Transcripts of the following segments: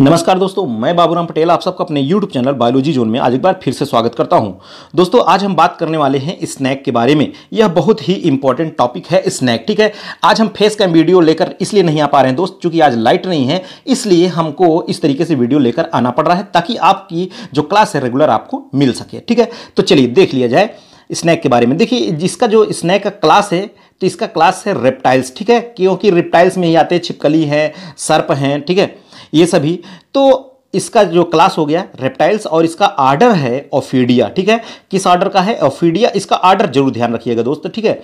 नमस्कार दोस्तों मैं बाबूराम पटेल आप सबका अपने YouTube चैनल बायोलॉजी जोन में आज एक बार फिर से स्वागत करता हूं दोस्तों आज हम बात करने वाले हैं स्नैक के बारे में यह बहुत ही इंपॉर्टेंट टॉपिक है स्नैक ठीक है आज हम फेस का वीडियो लेकर इसलिए नहीं आ पा रहे हैं दोस्त क्योंकि आज लाइट नहीं है इसलिए हमको इस तरीके से वीडियो लेकर आना पड़ रहा है ताकि आपकी जो क्लास है रेगुलर आपको मिल सके ठीक है तो चलिए देख लिया जाए स्नैक के बारे में देखिए जिसका जो स्नैक का क्लास है तो इसका क्लास है रेप्टाइल्स ठीक है क्योंकि रेप्टाइल्स में ही आते हैं छिपकली है सर्प हैं ठीक है ये सभी तो इसका जो क्लास हो गया रेप्टाइल्स और इसका आर्डर है ऑफिडिया ठीक है किस आर्डर का है ऑफिडिया इसका आर्डर जरूर ध्यान रखिएगा दोस्त ठीक है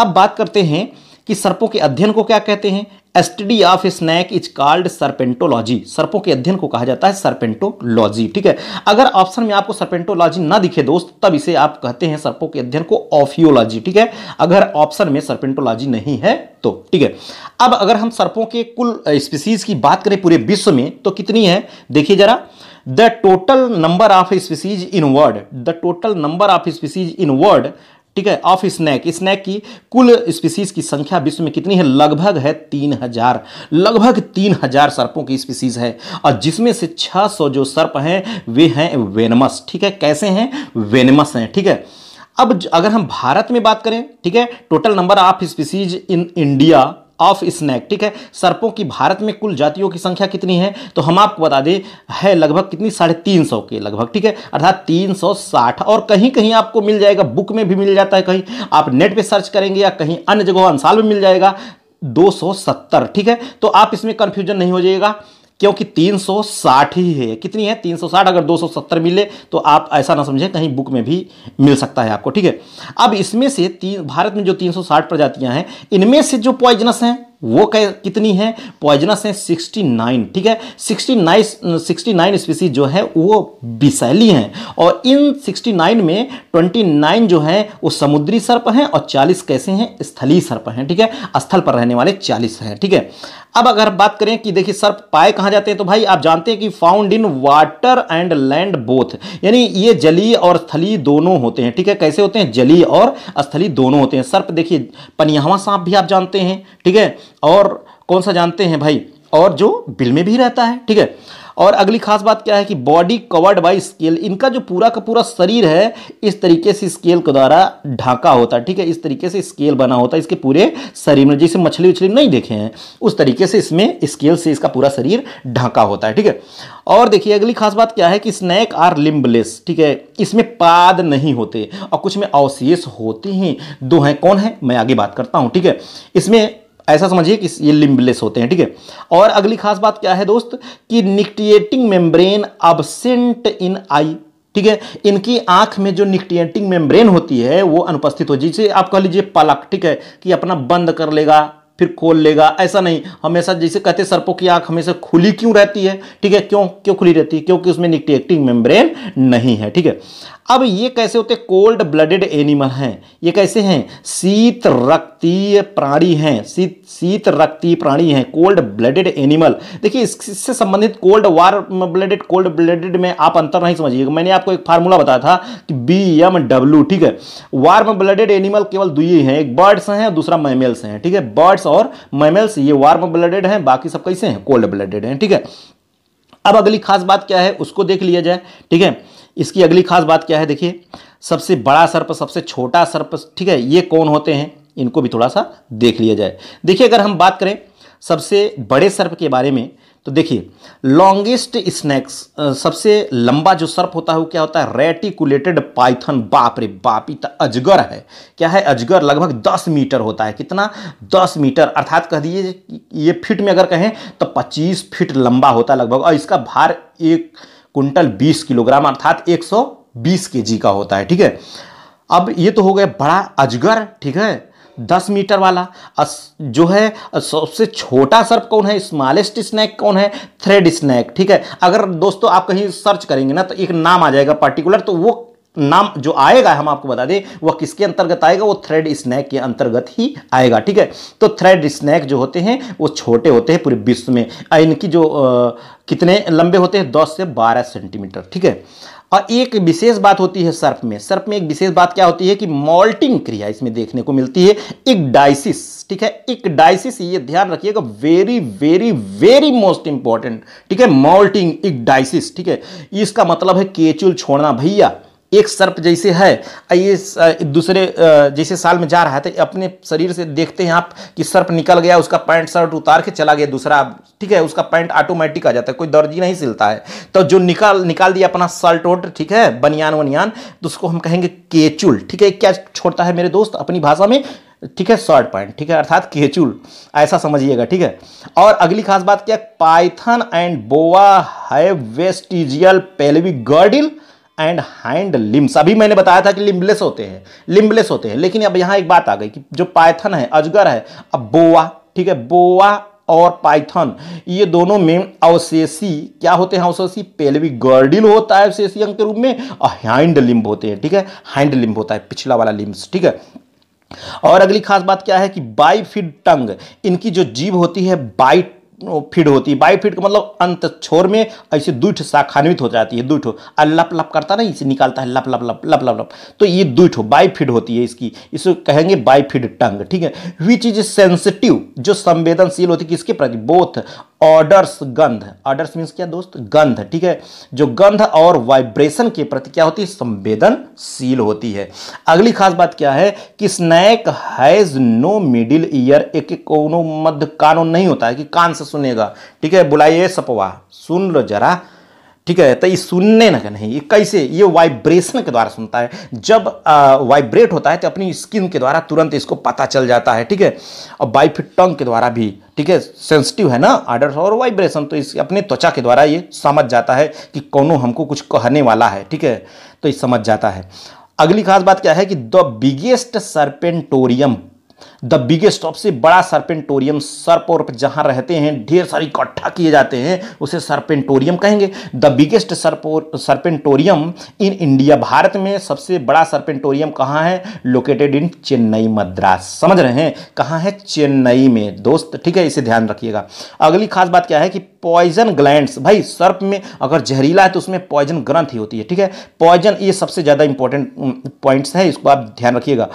अब बात करते हैं कि सर्पों के अध्ययन को क्या कहते हैं study of snake is called serpentology सर्पों के अध्ययन को कहा जाता है सर्पेंटोलॉजी ठीक है अगर ऑप्शन में आपको सर्पेंटोलॉजी ना दिखे दोस्त तब इसे आप कहते हैं सर्पों के अध्ययन को ऑफियोलॉजी ठीक है अगर ऑप्शन में सर्पेंटोलॉजी नहीं है तो ठीक है अब अगर हम सर्पों के कुल स्पीसीज की बात करें पूरे विश्व में तो कितनी है देखिए जरा the total number of species in world the total number of species in world ठीक है ऑफ स्नैक स्नैक की कुल स्पीसीज की संख्या विश्व में कितनी है लगभग है तीन हजार लगभग तीन हजार सर्पों की स्पीसीज है और जिसमें से छह सौ जो सर्प हैं वे हैं वेनमस ठीक है कैसे हैं वेनमस हैं ठीक है अब अगर हम भारत में बात करें ठीक है total number of species in India of snake ठीक है सर्पों की भारत में कुल जातियों की संख्या कितनी है तो हम आपको बता दें है लगभग कितनी साढ़े तीन सौ के लगभग ठीक है अर्थात तीन सौ साठ और कहीं कहीं आपको मिल जाएगा बुक में भी मिल जाता है कहीं आप नेट पे सर्च करेंगे या कहीं अन्य जगह अंसाल में मिल जाएगा सत्तर ठीक है तो आप इसमें कंफ्यूजन नहीं हो जाएगा क्योंकि 360 ही है कितनी है 360 अगर 270 मिले तो आप ऐसा ना समझें कहीं बुक में भी मिल सकता है आपको ठीक है अब इसमें से तीन भारत में जो 360 प्रजातियां हैं इनमें से जो पॉइजनस हैं वो कै कितनी है पॉइजनस है 69 ठीक है 69 69 स्पीसीज जो है वो विशैली हैं और इन 69 में 29 जो है वो समुद्री सर्प हैं और 40 कैसे हैं स्थलीय सर्प हैं ठीक है स्थल पर रहने वाले 40 हैं ठीक है अब अगर बात करें कि देखिए सर्प पाए कहाँ जाते हैं तो भाई आप जानते हैं कि found in water and land both यानी ये जली और स्थली दोनों होते हैं ठीक है कैसे होते हैं जली और स्थली दोनों होते हैं सर्प देखिए पनियावा सांप भी आप जानते हैं ठीक है और कौन सा जानते हैं भाई और जो बिल में भी रहता है ठीक है और अगली खास बात क्या है कि बॉडी कवर्ड बाई स्केल इनका जो पूरा का पूरा शरीर है इस तरीके से स्केल के द्वारा ढाका होता है ठीक है इस तरीके से स्केल बना होता है इसके पूरे शरीर में जैसे मछली उछली नहीं देखे हैं उस तरीके से इसमें स्केल से इसका पूरा शरीर ढाका होता है ठीक है और देखिए अगली खास बात क्या है कि स्नैक आर लिम्बलेस ठीक है इसमें पाद नहीं होते और कुछ में अवशेष होते हैं दो हैं कौन है मैं आगे बात करता हूं ठीक है इसमें ऐसा समझिए कि ये लिम्बलेस होते हैं ठीक है और अगली खास बात क्या है दोस्त कि निक्टिएटिंग मेम्ब्रेन अबसेंट इन आई ठीक है इनकी आंख में जो निक्टिएटिंग मेम्ब्रेन होती है वो अनुपस्थित हो जिसे आप कह लीजिए पलक ठीक है कि अपना बंद कर लेगा फिर खोल लेगा ऐसा नहीं हमेशा जैसे कहते सर्पों की आंख हमेशा खुली क्यों रहती है ठीक है क्यों क्यों खुली रहती है क्योंकि उसमें निक्टिएक्टिंग मेम्ब्रेन नहीं है ठीक है अब ये कैसे होते कोल्ड ब्लडेड एनिमल हैं ये कैसे हैं शीत रक्त रक्तीय प्राणी हैं शीत शीत रक्तीय प्राणी हैं कोल्ड ब्लडेड एनिमल देखिए इससे संबंधित cold war blooded cold blooded में आप अंतर नहीं समझिएगा मैंने आपको एक फार्मूला बताया था कि बी एम डब्ल्यू ठीक है वार्म ब्लडेड एनिमल केवल दो ही हैं एक बर्ड्स हैं दूसरा मैमेल्स हैं ठीक है बर्ड्स और मैमेल्स ये वार्म ब्लडेड हैं बाकी सब कैसे हैं कोल्ड ब्लडेड हैं ठीक है अब अगली खास बात क्या है उसको देख लिया जाए ठीक है इसकी अगली खास बात क्या है देखिए सबसे बड़ा सर्प सबसे छोटा सर्प ठीक है ये कौन होते हैं इनको भी थोड़ा सा देख लिया जाए देखिए अगर हम बात करें सबसे बड़े सर्प के बारे में तो देखिए लॉन्गेस्ट स्नैक्स सबसे लंबा जो सर्प होता है वो क्या होता है रेटिकुलेटेड पाइथन बाप रे बाप इत अजगर है क्या है अजगर लगभग 10 मीटर होता है कितना 10 मीटर अर्थात कह दीजिए ये फीट में अगर कहें तो 25 फीट लंबा होता है लगभग और इसका भार एक कुंटल 20 किलोग्राम अर्थात 120 जी का होता है ठीक है अब ये तो हो गया बड़ा अजगर ठीक है दस मीटर वाला जो है सबसे छोटा सर्प कौन है स्मॉलेस्ट स्नैक कौन है थ्रेड स्नैक ठीक है अगर दोस्तों आप कहीं सर्च करेंगे ना तो एक नाम आ जाएगा पर्टिकुलर तो वो नाम जो आएगा हम आपको बता दें वह किसके अंतर्गत आएगा वो थ्रेड स्नैक के अंतर्गत ही आएगा ठीक है तो थ्रेड स्नैक जो होते हैं वो छोटे होते हैं पूरे विश्व में इनकी जो आ, कितने लंबे होते हैं दस से बारह सेंटीमीटर ठीक है और एक विशेष बात होती है सर्फ में सर्फ में एक विशेष बात क्या होती है कि मॉल्टिंग क्रिया इसमें देखने को मिलती है एक डाइसिस ठीक है एक डाइसिस ये ध्यान रखिएगा very very very most important ठीक है मॉल्टिंग एक डाइसिस ठीक है इसका मतलब है केचुल छोड़ना भैया एक सर्प जैसे है ये दूसरे जैसे साल में जा रहा है तो अपने शरीर से देखते हैं आप कि सर्प निकल गया उसका पैंट शर्ट उतार के चला गया दूसरा ठीक है उसका पैंट ऑटोमेटिक आ जाता है कोई दर्जी नहीं सिलता है तो जो निकाल निकाल दिया अपना शर्ट वोट ठीक है बनियान वनियान तो उसको हम कहेंगे केचुल ठीक है क्या छोड़ता है मेरे दोस्त अपनी भाषा में ठीक है शॉर्ट पॉइंट ठीक है अर्थात केचुल ऐसा समझिएगा ठीक है और अगली खास बात क्या पाइथन एंड बोवा है vestigial pelvic girdle and hind limbs अभी मैंने बताया था कि लिम्बलेस होते हैं लिम्बलेस होते हैं लेकिन अब यहाँ एक बात आ गई कि जो पाइथन है अजगर है अब बोआ ठीक है बोआ और पाइथन ये दोनों में अवशेषी क्या होते हैं अवशेषी पेलवी गर्डिल होता है अवशेषी अंग के रूप में और हैंड लिम्ब होते हैं ठीक है हैंड लिम्ब होता है पिछला वाला लिम्ब ठीक है और अगली खास बात क्या है कि बाईफिड टंग इनकी जो जीव होती है बाइट फीड होती है बाई फीड का मतलब अंत छोर में ऐसे दुठ शाखान्वित हो जाती है दुठ और लप लप करता ना इसे निकालता है लप लप लप लप लप लप तो ये दुठ बाई फीड होती है इसकी इसे कहेंगे बाई फीड टंग ठीक है विच इज सेंसिटिव जो संवेदनशील होती है किसके प्रति बोथ ऑर्डर्स गंध ऑर्डर्स मीन्स क्या दोस्त गंध ठीक है जो गंध और वाइब्रेशन के प्रति क्या होती है संवेदनशील होती है अगली खास बात क्या है कि snake has no middle ear एक कोनो मध्य कानून नहीं होता है कि कान से सुनेगा ठीक है बुलाइए सपवा सुन लो जरा ठीक है तो ये सुनने ना नहीं ये कैसे ये वाइब्रेशन के द्वारा सुनता है जब वाइब्रेट होता है तो अपनी स्किन के द्वारा तुरंत इसको पता चल जाता है ठीक है और बाइफिट टंग के द्वारा भी ठीक है सेंसिटिव है ना आर्डर और वाइब्रेशन तो इस अपने त्वचा के द्वारा ये समझ जाता है कि कौन हमको कुछ कहने वाला है ठीक है तो ये समझ जाता है अगली खास बात क्या है कि the biggest serpentarium the biggest सबसे बड़ा सर्पेंटोरियम सर्प और जहां रहते हैं ढेर सारी इकट्ठा किए जाते हैं उसे सर्पेंटोरियम कहेंगे द बिगेस्ट सर्पो सर्पेंटोरियम इन इंडिया भारत में सबसे बड़ा सर्पेंटोरियम कहाँ है लोकेटेड इन चेन्नई मद्रास समझ रहे हैं कहाँ है चेन्नई में दोस्त ठीक है इसे ध्यान रखिएगा अगली खास बात क्या है कि पॉइजन ग्लैंड भाई सर्प में अगर जहरीला है तो उसमें पॉइजन ग्रंथ ही होती है ठीक है पॉइजन ये सबसे ज़्यादा इंपॉर्टेंट पॉइंट्स है इसको आप ध्यान रखिएगा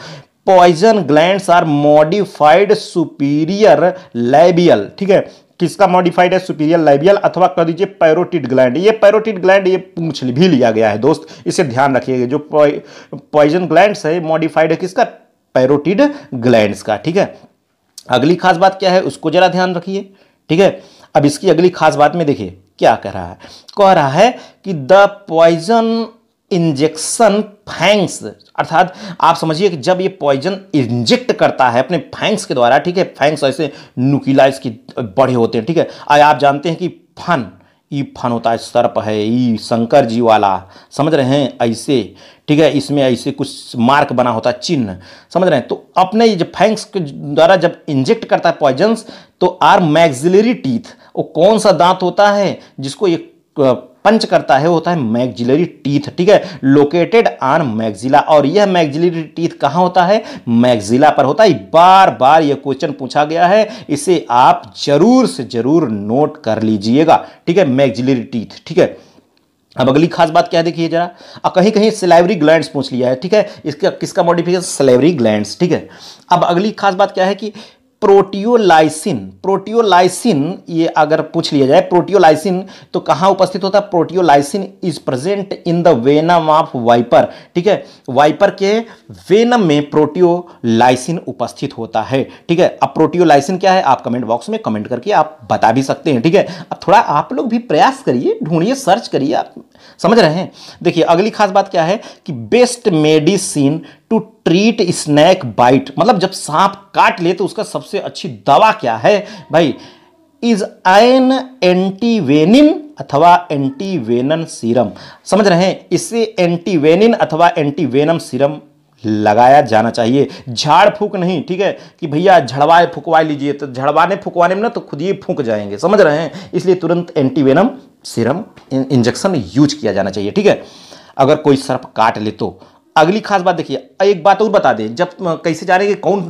poison gland are modified superior labial ठीक है किसका मॉडिफाइड है सुपीरियर लाइबियल अथवा कह दीजिए पैरोटिड ग्लैंड ये पैरोटिड ग्लैंड ये पूछ भी लिया गया है दोस्त इसे ध्यान रखिएगा जो पॉइजन ग्लैंड है मॉडिफाइड है किसका पैरोटिड ग्लैंड का ठीक है अगली खास बात क्या है उसको जरा ध्यान रखिए ठीक है अब इसकी अगली खास बात में देखिए क्या कह रहा है कह रहा है कि द पॉइजन इंजेक्शन फैंक्स अर्थात आप समझिए कि जब ये पॉइजन इंजेक्ट करता है अपने फैंक्स के द्वारा ठीक है फैंक्स ऐसे नुकीला इसकी बड़े होते हैं ठीक है आप जानते हैं कि फन ई फन होता है सर्प है ई शंकर जी वाला समझ रहे हैं ऐसे ठीक है इसमें ऐसे कुछ मार्क बना होता है चिन्ह समझ रहे हैं तो अपने ये जब फैंक्स के द्वारा जब इंजेक्ट करता है पॉइजन्स तो आर मैग्जिलरी टीथ वो कौन सा दांत होता है जिसको ये पंच करता है वो होता है मैगजिलरी टीथ ठीक है लोकेटेड ऑन मैगजिला और यह मैगजिलरी टीथ कहाँ होता है मैगजिला पर होता है बार बार यह क्वेश्चन पूछा गया है इसे आप जरूर से जरूर नोट कर लीजिएगा ठीक है मैगजिलरी टीथ ठीक है अब अगली खास बात क्या देखिए जरा अब कहीं कहीं सिलेवरी ग्लैंड पूछ लिया है ठीक है इसका किसका मॉडिफिकेशन सिलेवरी ग्लैंड ठीक है अब अगली खास बात क्या है कि प्रोटियोलाइसिन प्रोटियोलाइसिन ये अगर पूछ लिया जाए प्रोटियोलाइसिन तो कहाँ उपस्थित होता है proteolysin is present in the venom of viper ठीक है वाइपर के वेनम में प्रोटियोलाइसिन उपस्थित होता है ठीक है अब प्रोटियोलाइसिन क्या है आप कमेंट बॉक्स में कमेंट करके आप बता भी सकते हैं ठीक है अब थोड़ा आप लोग भी प्रयास करिए ढूंढिए सर्च करिए आप समझ रहे हैं देखिए अगली खास बात क्या है कि best medicine to treat snake bite मतलब जब सांप काट ले तो उसका सबसे अच्छी दवा क्या है भाई इज आयन एंटीवेनिन अथवा एंटीवेनन सीरम समझ रहे हैं इससे एंटीवेनिन अथवा एंटीवेनम सीरम लगाया जाना चाहिए झाड़ फूक नहीं ठीक है कि भैया झड़वाए फुकवा लीजिए तो झड़वाने फुकवाने में ना तो खुद ही फूक जाएंगे समझ रहे हैं इसलिए तुरंत एंटीवेनम सीरम इंजेक्शन यूज किया जाना चाहिए ठीक है अगर कोई सर्प काट ले तो अगली खास बात देखिए एक बात और बता दें जब कैसे जाने कि कौन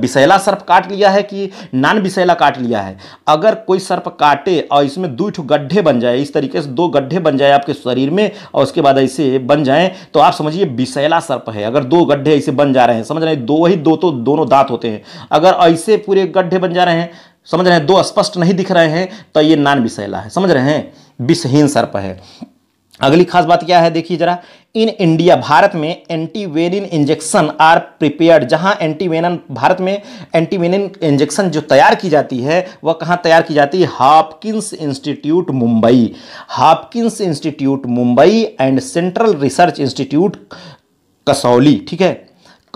विषैला सर्प काट लिया है कि नान विषैला काट लिया है अगर कोई सर्प काटे और इसमें दो ठो गड्ढे बन जाए इस तरीके से दो गड्ढे बन जाए आपके शरीर में और उसके बाद ऐसे बन जाए तो आप समझिए विषैला सर्प है अगर दो गड्ढे ऐसे बन जा रहे हैं समझ रहे हैं दो ही दो तो दोनों दांत होते हैं अगर ऐसे पूरे गड्ढे बन जा रहे हैं समझ रहे हैं दो स्पष्ट नहीं दिख रहे हैं तो ये नान विषैला है समझ रहे हैं विषहीन सर्प है अगली खास बात क्या है देखिए जरा इन इंडिया भारत में एंटीवेनिन इंजेक्शन आर प्रिपेयर्ड जहां एंटीवेनन भारत में एंटीवेनिन इंजेक्शन जो तैयार की जाती है वह कहां तैयार की जाती है Hopkins Institute Mumbai Hopkins Institute Mumbai and Central Research Institute Kasauli ठीक है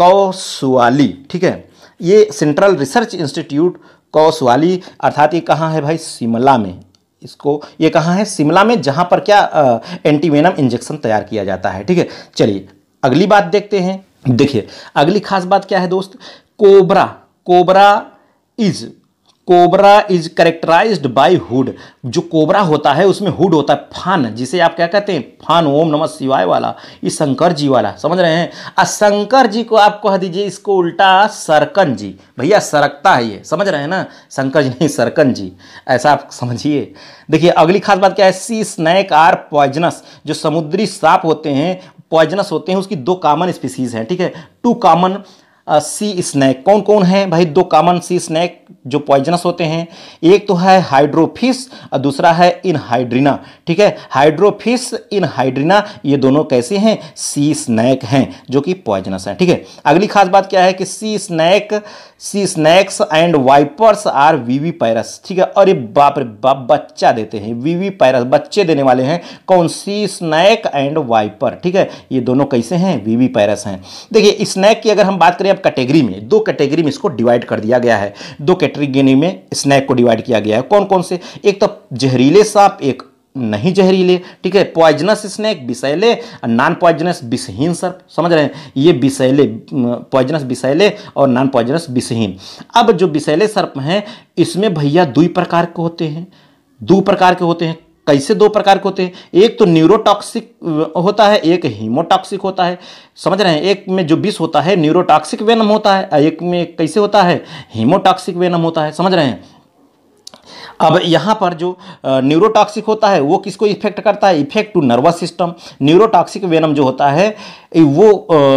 कौसुआली ठीक है ये सेंट्रल रिसर्च इंस्टीट्यूट कौस वाली अर्थात ये कहाँ है भाई शिमला में इसको ये कहाँ है शिमला में जहाँ पर क्या एंटीवेनम इंजेक्शन तैयार किया जाता है ठीक है चलिए अगली बात देखते हैं देखिए अगली खास बात क्या है दोस्त cobra cobra is cobra is characterise by hood जो कोबरा होता है उसमें हुड होता है फान जिसे आप क्या कहते हैं फान ओम नमः शिवाय वाला ये शंकर जी वाला समझ रहे हैं आ शंकर जी को आप कह दीजिए इसको उल्टा सरकन जी भैया सरकता है ये समझ रहे हैं ना शंकर जी नहीं सरकन जी ऐसा आप समझिए देखिए अगली खास बात क्या है सी स्नैक आर पॉइजनस जो समुद्री सांप होते हैं पॉइजनस होते हैं उसकी दो कॉमन स्पीसीज हैं ठीक है टू कॉमन सी स्नैक कौन कौन है भाई दो कॉमन सी स्नैक जो पॉइजनस होते हैं एक तो है हाइड्रोफिस और दूसरा है इनहाइड्रिना ठीक है हाइड्रोफिस इनहाइड्रिना ये दोनों कैसे हैं सी स्नैक हैं जो कि पॉइजनस हैं ठीक है अगली खास बात क्या है कि sea snake sea snakes and vipers are viviparous ठीक है अरे बाप रे बाप बच्चा देते हैं वीवी पैरस बच्चे देने वाले हैं कौन सी स्नैक एंड वाइपर ठीक है ये दोनों कैसे हैं वीवी पैरस हैं देखिए स्नैक की अगर हम बात करें अब कैटेगरी में दो कैटेगरी में इसको डिवाइड कर दिया गया है दो कैटेगरी में स्नैक को डिवाइड किया गया है कौन कौन से एक तो जहरीले सांप एक नहीं जहरीले ठीक है पॉइजनस स्नैक विषैले नॉन पॉइजनस विषहीन सर समझ रहे हैं ये विषैले पॉइजनस विषैले और नॉन पॉइजनस विषहीन अब जो विषैले सर्प हैं इसमें भैया दो प्रकार के होते हैं दो प्रकार के होते हैं कैसे दो प्रकार के होते हैं एक तो न्यूरोटॉक्सिक होता है एक हीमोटॉक्सिक होता है समझ रहे हैं एक में जो विष होता है न्यूरोटॉक्सिक वेनम होता है एक में कैसे होता है हीमोटॉक्सिक वेनम होता है समझ रहे हैं अब यहाँ पर जो न्यूरोटॉक्सिक होता है वो किसको इफेक्ट करता है effect to nervous system neurotoxic venom जो होता है वो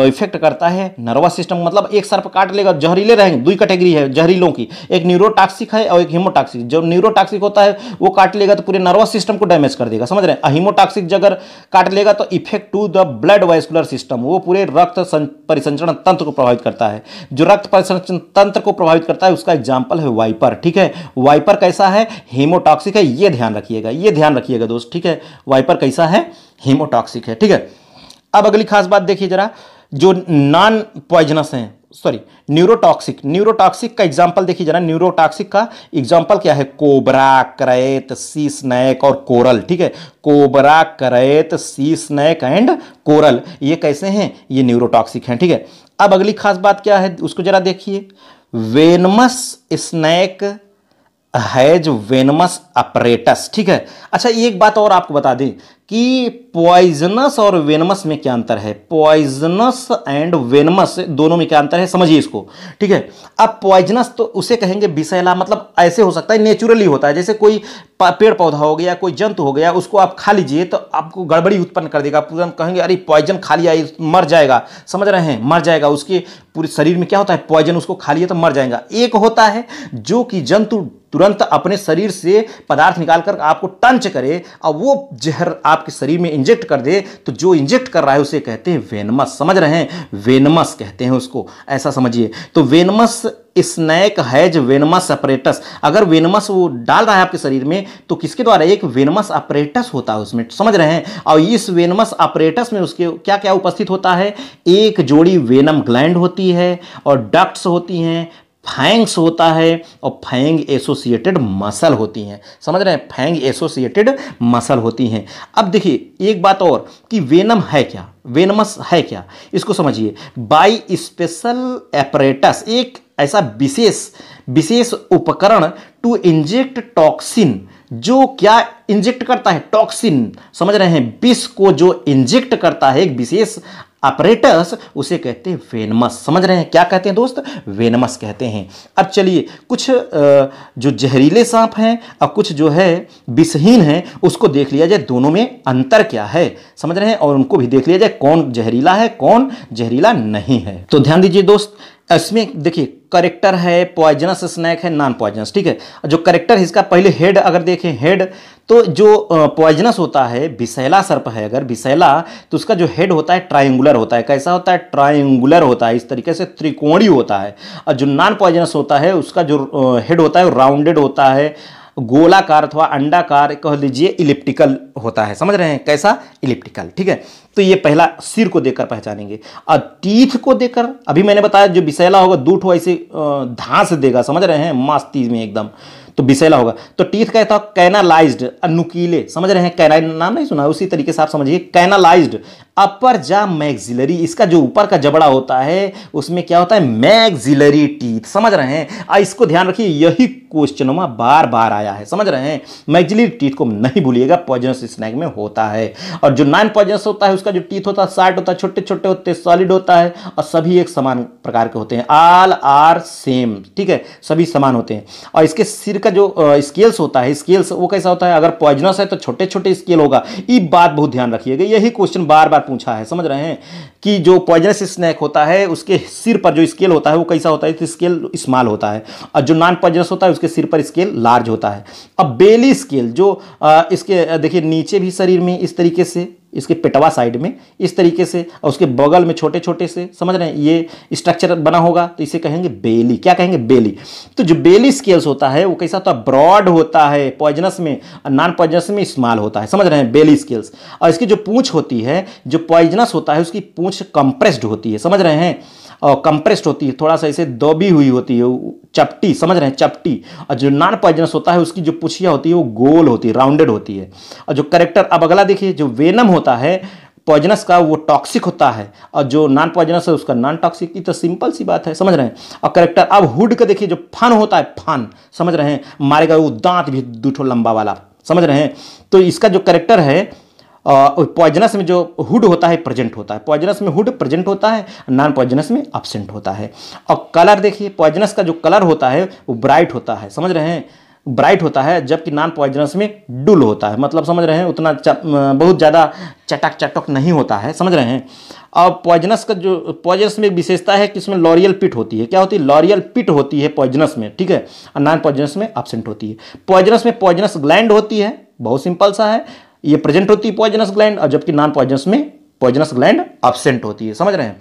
इफेक्ट करता है नर्वस सिस्टम मतलब एक सर्प काट लेगा जहरीले रहेंगे दो कैटेगरी है जहरीलों की एक न्यूरोटॉक्सिक है और एक हीमोटॉक्सिक जो न्यूरोटॉक्सिक होता है वो काट लेगा तो पूरे नर्वस सिस्टम को डैमेज कर देगा समझ रहे हैं हीमोटॉक्सिक अगर काट लेगा तो effect to the blood vascular system वो पूरे रक्त परिसंचरण तंत्र को प्रभावित करता है जो रक्त परिसंचरण तंत्र को प्रभावित करता है उसका एग्जाम्पल है वाइपर ठीक है वाइपर कैसा है हीमोटॉक्सिक है ये ध्यान रखिएगा ये ध्यान रखिएगा दोस्त ठीक है वाइपर कैसा है हीमोटॉक्सिक है ठीक है अब अगली खास बात देखिए जरा जो नॉन पॉइजनस हैं सॉरी न्यूरोटॉक्सिक न्यूरोटॉक्सिक का एग्जाम्पल देखिए जरा न्यूरोटॉक्सिक का एग्जाम्पल क्या है कोबरा करैत सी स्नैक और कोरल ठीक है कोबरा करैत सी स्नैक एंड कोरल ये कैसे हैं ये न्यूरोटॉक्सिक हैं ठीक है अब अगली खास बात क्या है उसको जरा देखिए venomous snake has venomous apparatus ठीक है अच्छा एक बात और आपको बता दें कि पॉइजनस और वेनमस में क्या अंतर है पॉइजनस एंड वेनमस दोनों में क्या अंतर है समझिए इसको ठीक है अब पॉइजनस तो उसे कहेंगे विषैला मतलब ऐसे हो सकता है नेचुरली होता है जैसे कोई पेड़ पौधा हो गया कोई जंतु हो गया उसको आप खा लीजिए तो आपको गड़बड़ी उत्पन्न कर देगा पूरा कहेंगे अरे पॉइजन खा लिया मर जाएगा समझ रहे हैं मर जाएगा उसके पूरे शरीर में क्या होता है पॉइजन उसको खा लिया तो मर जाएगा एक होता है जो कि जंतु तुरंत अपने शरीर से पदार्थ निकाल कर आपको टंच करे और वो जहर आप आपके शरीर में इंजेक्ट कर दे तो जो इंजेक्ट कर रहा है उसे कहते हैं वेनमस समझ रहे हैं वेनमस कहते हैं उसको ऐसा समझिए तो venomous snake has venomous apparatus अगर वेनमस वो डाल रहा है आपके शरीर में तो किसके द्वारा एक वेनमस अपरेटस होता है उसमें समझ रहे हैं और इस वेनमस अपरेटस में उसके क्या क्या उपस्थित होता है एक जोड़ी वेनम ग्लैंड होती है और डक्ट्स होती हैं फैंग्स होता है और फैंग एसोसिएटेड मसल होती हैं समझ रहे हैं फैंग एसोसिएटेड मसल होती हैं अब देखिए एक बात और कि वेनम है क्या वेनमस है क्या इसको समझिए बाई स्पेशल एपरेटस एक ऐसा विशेष विशेष उपकरण टू इंजेक्ट टॉक्सिन जो क्या इंजेक्ट करता है टॉक्सिन समझ रहे हैं विष को जो इंजेक्ट करता है एक विशेष ऑपरेटर्स उसे कहते हैं वेनमस समझ रहे हैं क्या कहते हैं दोस्त वेनमस कहते हैं अब चलिए कुछ जो जहरीले सांप हैं और कुछ जो है विषहीन हैं उसको देख लिया जाए दोनों में अंतर क्या है समझ रहे हैं और उनको भी देख लिया जाए कौन जहरीला है कौन जहरीला नहीं है तो ध्यान दीजिए दोस्त इसमें देखिए करेक्टर है पॉइजनस स्नैक है नॉन पॉइजनस ठीक है जो करेक्टर है इसका पहले हेड अगर देखें हेड तो जो पॉइजनस होता है विसैला सर्प है अगर विसैला तो उसका जो हेड होता है ट्राइंगुलर होता है कैसा होता है ट्राइंगुलर होता है इस तरीके से त्रिकोणी होता है और जो नॉन पॉइजनस होता है उसका जो हेड होता है वो राउंडेड होता है गोलाकार अथवा अंडाकार कह लीजिए इलिप्टिकल होता है समझ रहे हैं कैसा इलिप्टिकल ठीक है तो ये पहला सिर को देखकर पहचानेंगे अब टीथ को देखकर अभी मैंने बताया जो बिसैला होगा दूठ हो ऐसे धांस देगा समझ रहे हैं मास्ती में एकदम तो बिसेला होगा तो टीथ कहता कैनालाइज्ड नुकीले समझ रहे हैं कैनाइन नाम नहीं सुना उसी तरीके से आप समझिए कैनालाइज्ड अपर जा मैगजिलरी इसका जो ऊपर का जबड़ा होता है उसमें क्या होता है मैगजिलरी टीथ समझ रहे हैं इसको ध्यान रखिए यही क्वेश्चन बार बार आया है समझ रहे हैं मैगजिलरी टीथ को नहीं भूलिएगा पॉइजनस स्नैक में होता है और जो नॉन पॉइजनस होता है उसका जो टीथ होता है शार्ट होता है छोटे छोटे होते हैं सॉलिड होता है और सभी एक समान प्रकार के होते हैं आल आर सेम ठीक है सभी समान होते हैं और इसके सिर का जो स्केल्स होता है स्केल्स वो कैसा होता है अगर पॉइजनस है तो छोटे छोटे स्केल होगा ये बात बहुत ध्यान रखिएगा यही क्वेश्चन बार बार पूछा है समझ रहे हैं कि जो पॉइजनस स्नैक होता है उसके सिर पर जो स्केल होता है वो कैसा होता है तो स्केल स्मॉल होता है और जो नॉन पॉइजनस होता है उसके सिर पर स्केल लार्ज होता है अब बेली स्केल जो इसके देखिए नीचे भी शरीर में इस तरीके से इसके पेटवा साइड में इस तरीके से और उसके बगल में छोटे छोटे से समझ रहे हैं ये स्ट्रक्चर बना होगा तो इसे कहेंगे बेली क्या कहेंगे बेली तो जो बेली स्केल्स होता है वो कैसा होता है ब्रॉड होता है पॉइजनस में और नॉन पॉइजनस में स्मॉल होता है समझ रहे हैं बेली स्केल्स और इसकी जो पूँछ होती है जो पॉइजनस होता है उसकी पूँछ कंप्रेस्ड होती है समझ रहे हैं कंप्रेस्ड होती है थोड़ा सा इसे दबी हुई होती है चपटी समझ रहे हैं चपटी और जो नॉन पॉइजनस होता है उसकी जो पुछिया होती है वो गोल होती है राउंडेड होती है और जो करेक्टर अब अगला देखिए जो वेनम होता है पॉइजनस का वो टॉक्सिक होता है और जो नॉन पॉइजनस है उसका नॉन टॉक्सिक तो सिंपल सी बात है समझ रहे हैं और करेक्टर अब हुड का देखिए जो फन होता है फन समझ रहे हैं मारेगा वो दांत भी दूठो लंबा वाला समझ रहे हैं तो इसका जो करेक्टर है पॉइजनस में जो हुड होता है प्रेजेंट होता है पॉइजनस में हुड प्रेजेंट होता है नॉन पॉइजनस में एबसेंट होता है और कलर देखिए पॉइजनस का जो कलर होता है वो ब्राइट होता है समझ रहे हैं ब्राइट होता है जबकि नॉन पॉइजनस में डुल होता है मतलब समझ रहे हैं उतना बहुत ज़्यादा चटक चटक नहीं होता है समझ रहे हैं और पॉइजनस का जो पॉइजनस में विशेषता है कि उसमें लॉरियल पिट होती है क्या होती है लॉरियल पिट होती है पॉइजनस में ठीक है और नॉन पॉइजनस में एबसेंट होती है पॉइजनस में पॉइजनस ग्लैंड होती है बहुत सिंपल सा है ये प्रेजेंट होती है पॉइजनस ग्लैंड और जबकि नॉन पॉइजनस में पॉइजनस ग्लैंड एबसेंट होती है समझ रहे हैं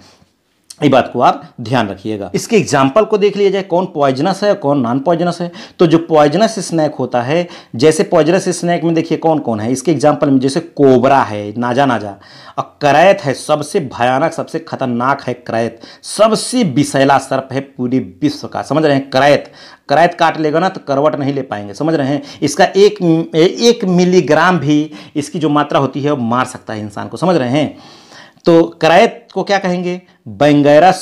ये बात को आप ध्यान रखिएगा इसके एग्जाम्पल को देख लिया जाए कौन पॉइजनस है और कौन नॉन पॉइजनस है तो जो पॉइजनस स्नैक होता है जैसे पॉइजनस स्नैक में देखिए कौन कौन है इसके एग्जाम्पल में जैसे कोबरा है नाजा नाजा और करैत है सबसे भयानक सबसे खतरनाक है करैत सबसे विषैला सर्प है पूरे विश्व का समझ रहे हैं करैत करैत काट लेगा ना तो करवट नहीं ले पाएंगे समझ रहे हैं इसका एक एक मिलीग्राम भी इसकी जो मात्रा होती है वो मार सकता है इंसान को समझ रहे हैं तो करायत को क्या कहेंगे बैंगरस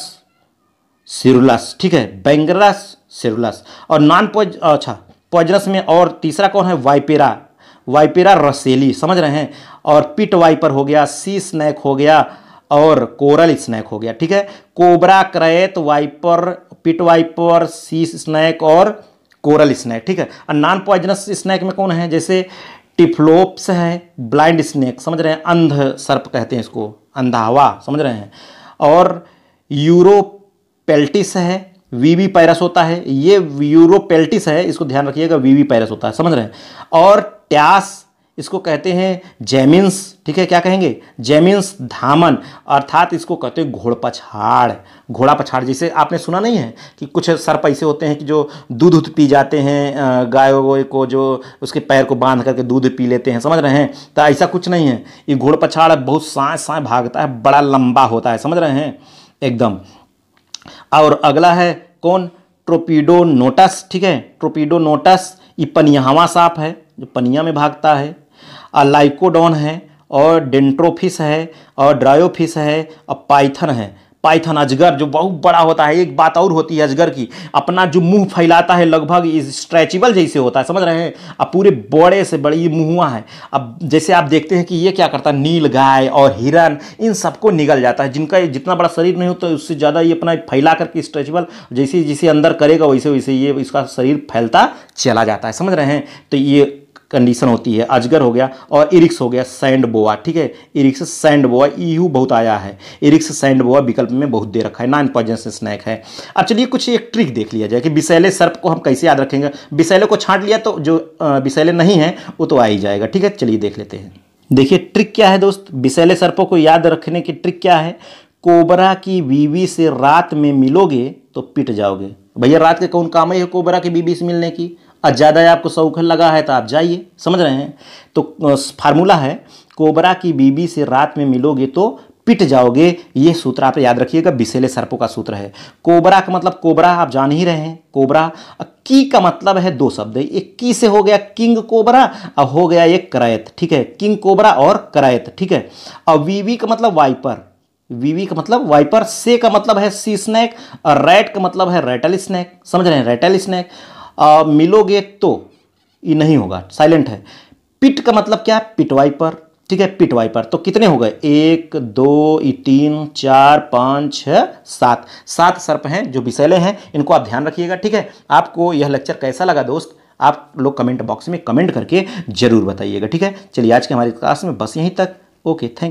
सिरुलस ठीक है बैंगरस सिरुलस और नॉन पॉइज अच्छा पॉइजनस में और तीसरा कौन है वाइपेरा वाइपेरा रसेली समझ रहे हैं और पिट वाइपर हो गया सी स्नैक हो गया और कोरल स्नैक हो गया ठीक है cobra krait viper pit viper sea snake और कोरल स्नैक ठीक है और नॉन पॉइजनस स्नैक में कौन है जैसे टिफ्लोप्स है ब्लाइंड स्नेक समझ रहे हैं अंध सर्प कहते हैं इसको अंधावा समझ रहे हैं और यूरोपेल्टिस है वीवी पैरस होता है ये यूरोपेल्टिस है इसको ध्यान रखिएगा वीवी पैरस होता है समझ रहे हैं और ट्यास इसको कहते हैं जैमिन्स ठीक है क्या कहेंगे जैमिन्स धामन अर्थात इसको कहते हैं घोड़ पछाड़ घोड़ा पछाड़ जिसे आपने सुना नहीं है कि कुछ सर्प ऐसे होते हैं कि जो दूध उध पी जाते हैं गाय वोय को जो उसके पैर को बांध करके दूध पी लेते हैं समझ रहे हैं तो ऐसा कुछ नहीं है ये घोड़ पछाड़ बहुत साँय साँय भागता है बड़ा लंबा होता है समझ रहे हैं एकदम और अगला है कौन ट्रोपीडो नोटस ठीक है ट्रोपीडो नोटस ये पनियावा सांप है जो पनिया में भागता है लाइकोडॉन है और डेंट्रोफिस है और ड्रायोफिस है और पाइथन है पाइथन अजगर जो बहुत बड़ा होता है एक बात और होती है अजगर की अपना जो मुंह फैलाता है लगभग स्ट्रेचेबल जैसे होता है समझ रहे हैं अब पूरे बड़े से बड़ी मुहुआ है अब जैसे आप देखते हैं कि ये क्या करता है नील गाय और हिरन इन सबको निगल जाता है जिनका जितना बड़ा शरीर नहीं होता तो उससे ज़्यादा ये अपना फैला करके स्ट्रेचिबल जैसे जैसे अंदर करेगा वैसे वैसे ये इसका शरीर फैलता चला जाता है समझ रहे हैं तो ये कंडीशन होती है अजगर हो गया और इरिक्स हो गया सैंड बोआ ठीक है इरिक्स सैंड बोआ ईयू बहुत आया है इरिक्स सैंड बोआ विकल्प में बहुत दे रखा है नॉन पॉइजन स्नैक है अब चलिए कुछ एक ट्रिक देख लिया जाए कि बिसैले सर्प को हम कैसे याद रखेंगे बिसैले को छांट लिया तो जो बिसैले नहीं है वो तो आ ही जाएगा ठीक है चलिए देख लेते हैं देखिए ट्रिक क्या है दोस्त बिसैले सर्पों को याद रखने की ट्रिक क्या है कोबरा की बीवी से रात में मिलोगे तो पिट जाओगे भैया रात के कौन काम है कोबरा की बीवी से मिलने की और ज़्यादा आपको सौखन लगा है तो आप जाइए समझ रहे हैं तो फार्मूला है कोबरा की बीबी से रात में मिलोगे तो पिट जाओगे ये सूत्र आप याद रखिएगा बिसेले सर्पों का सूत्र है कोबरा का मतलब कोबरा आप जान ही रहे हैं कोबरा की का मतलब है दो शब्द एक की से हो गया किंग कोबरा और हो गया एक करायत ठीक है किंग कोबरा और करायत ठीक है और वीवी का मतलब वाइपर वीवी का मतलब वाइपर से का मतलब है सी स्नैक और रैट का मतलब है रेटल स्नैक समझ रहे हैं रेटल स्नैक आ, मिलोगे तो ये नहीं होगा साइलेंट है पिट का मतलब क्या है पिटवाई पर ठीक है पिटवाई पर तो कितने हो गए एक दो तीन चार पाँच छः सात सात सर्प हैं जो विषैले हैं इनको आप ध्यान रखिएगा ठीक है आपको यह लेक्चर कैसा लगा दोस्त आप लोग कमेंट बॉक्स में कमेंट करके ज़रूर बताइएगा ठीक है चलिए आज के हमारी क्लास में बस यहीं तक ओके थैंक